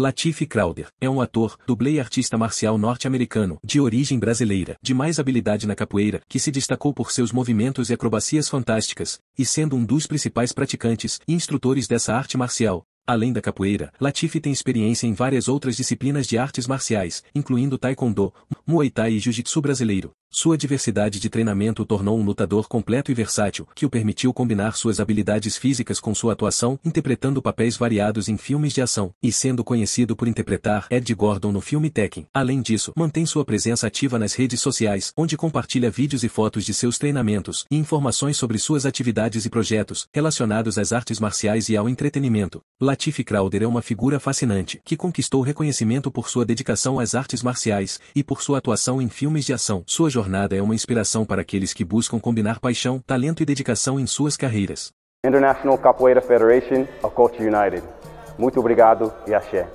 Latif Crowder é um ator, dublê e artista marcial norte-americano, de origem brasileira, de mais habilidade na capoeira, que se destacou por seus movimentos e acrobacias fantásticas, e sendo um dos principais praticantes e instrutores dessa arte marcial. Além da capoeira, Latif tem experiência em várias outras disciplinas de artes marciais, incluindo taekwondo, muay thai e jiu-jitsu brasileiro. Sua diversidade de treinamento o tornou um lutador completo e versátil, que o permitiu combinar suas habilidades físicas com sua atuação, interpretando papéis variados em filmes de ação, e sendo conhecido por interpretar Ed Gordon no filme Tekken. Além disso, mantém sua presença ativa nas redes sociais, onde compartilha vídeos e fotos de seus treinamentos, e informações sobre suas atividades e projetos, relacionados às artes marciais e ao entretenimento. Latif Crowder é uma figura fascinante, que conquistou reconhecimento por sua dedicação às artes marciais, e por sua atuação em filmes de ação. Sua jornada é uma inspiração para aqueles que buscam combinar paixão, talento e dedicação em suas carreiras. International Capoeira Federation, a Culture United. Muito obrigado e axé.